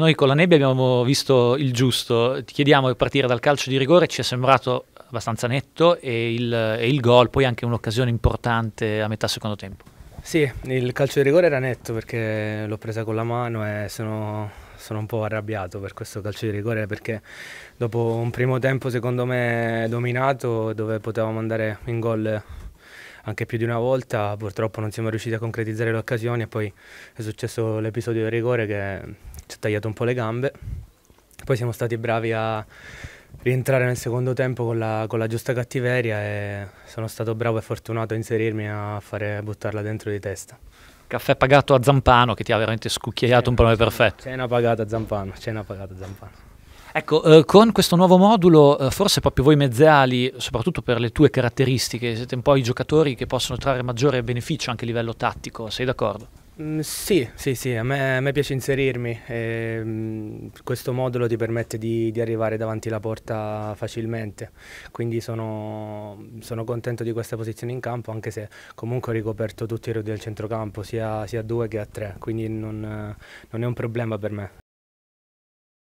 Noi con la nebbia abbiamo visto il giusto, ti chiediamo di partire dal calcio di rigore, ci è sembrato abbastanza netto e il, e il gol, poi anche un'occasione importante a metà secondo tempo. Sì, il calcio di rigore era netto perché l'ho presa con la mano e sono, sono un po' arrabbiato per questo calcio di rigore perché dopo un primo tempo secondo me dominato dove potevamo andare in gol anche più di una volta purtroppo non siamo riusciti a concretizzare l'occasione e poi è successo l'episodio del rigore che, tagliato un po' le gambe. Poi siamo stati bravi a rientrare nel secondo tempo con la, con la giusta cattiveria e sono stato bravo e fortunato a inserirmi a, fare, a buttarla dentro di testa. Caffè pagato a Zampano che ti ha veramente scucchiaiato cena, un pallone perfetto. Cena pagata a Zampano, cena pagata a Zampano. Ecco, eh, con questo nuovo modulo, eh, forse proprio voi mezziali, soprattutto per le tue caratteristiche, siete un po' i giocatori che possono trarre maggiore beneficio anche a livello tattico, sei d'accordo? Mm, sì, sì, sì, a me, a me piace inserirmi, e, ehm, questo modulo ti permette di, di, arrivare davanti alla porta facilmente, quindi sono, sono, contento di questa posizione in campo anche se comunque ho ricoperto tutti i ruoli del centrocampo, sia, sia a due che a tre, quindi non, non è un problema per me.